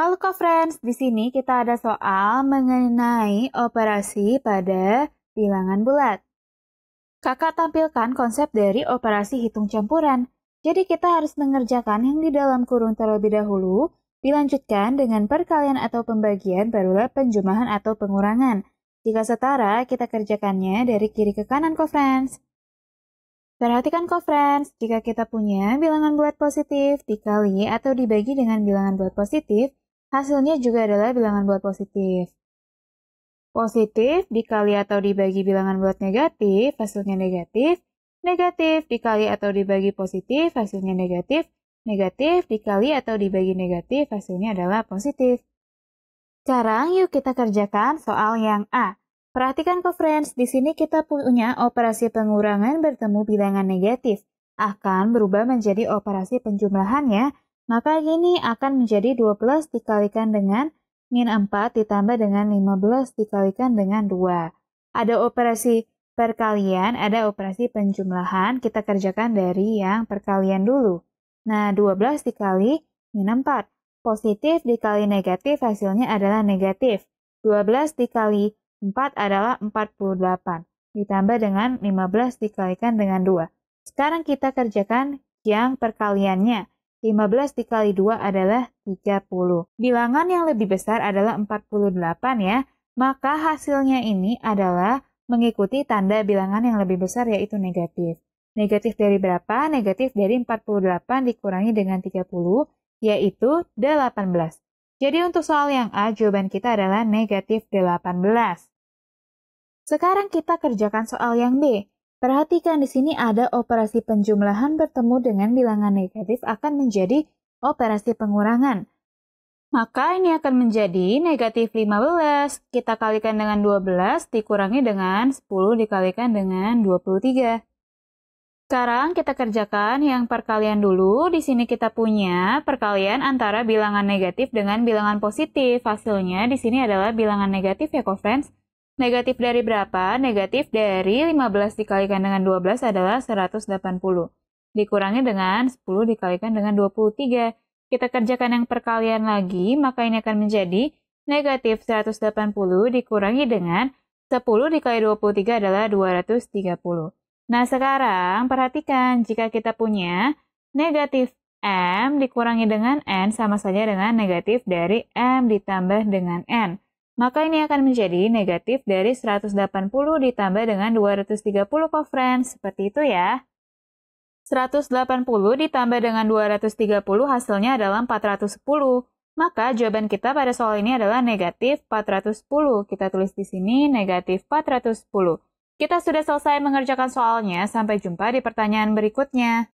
Halo co friends, di sini kita ada soal mengenai operasi pada bilangan bulat. Kakak tampilkan konsep dari operasi hitung campuran. Jadi kita harus mengerjakan yang di dalam kurung terlebih dahulu, dilanjutkan dengan perkalian atau pembagian barulah penjumlahan atau pengurangan. Jika setara, kita kerjakannya dari kiri ke kanan co friends. Perhatikan co friends, jika kita punya bilangan bulat positif dikali atau dibagi dengan bilangan bulat positif, Hasilnya juga adalah bilangan bulat positif. Positif dikali atau dibagi bilangan bulat negatif, hasilnya negatif. Negatif dikali atau dibagi positif, hasilnya negatif. Negatif dikali atau dibagi negatif, hasilnya adalah positif. Sekarang yuk kita kerjakan soal yang A. Perhatikan ke friends, di sini kita punya operasi pengurangan bertemu bilangan negatif akan berubah menjadi operasi penjumlahannya. Maka ini akan menjadi 12 dikalikan dengan min 4 ditambah dengan 15 dikalikan dengan 2. Ada operasi perkalian, ada operasi penjumlahan, kita kerjakan dari yang perkalian dulu. Nah, 12 dikali min 4. Positif dikali negatif hasilnya adalah negatif. 12 dikali 4 adalah 48. Ditambah dengan 15 dikalikan dengan 2. Sekarang kita kerjakan yang perkaliannya. 15 dikali 2 adalah 30. Bilangan yang lebih besar adalah 48 ya. Maka hasilnya ini adalah mengikuti tanda bilangan yang lebih besar yaitu negatif. Negatif dari berapa? Negatif dari 48 dikurangi dengan 30 yaitu 18. Jadi untuk soal yang A jawaban kita adalah negatif 18. Sekarang kita kerjakan soal yang B. Perhatikan di sini ada operasi penjumlahan bertemu dengan bilangan negatif akan menjadi operasi pengurangan. Maka ini akan menjadi negatif 15. Kita kalikan dengan 12 dikurangi dengan 10 dikalikan dengan 23. Sekarang kita kerjakan yang perkalian dulu. Di sini kita punya perkalian antara bilangan negatif dengan bilangan positif. Hasilnya di sini adalah bilangan negatif ya, co-friends. Negatif dari berapa? Negatif dari 15 dikalikan dengan 12 adalah 180. Dikurangi dengan 10 dikalikan dengan 23. Kita kerjakan yang perkalian lagi, maka ini akan menjadi negatif 180 dikurangi dengan 10 dikali 23 adalah 230. Nah, sekarang perhatikan jika kita punya negatif M dikurangi dengan N sama saja dengan negatif dari M ditambah dengan N maka ini akan menjadi negatif dari 180 ditambah dengan 230 friends. seperti itu ya. 180 ditambah dengan 230 hasilnya adalah 410. Maka jawaban kita pada soal ini adalah negatif 410. Kita tulis di sini negatif 410. Kita sudah selesai mengerjakan soalnya, sampai jumpa di pertanyaan berikutnya.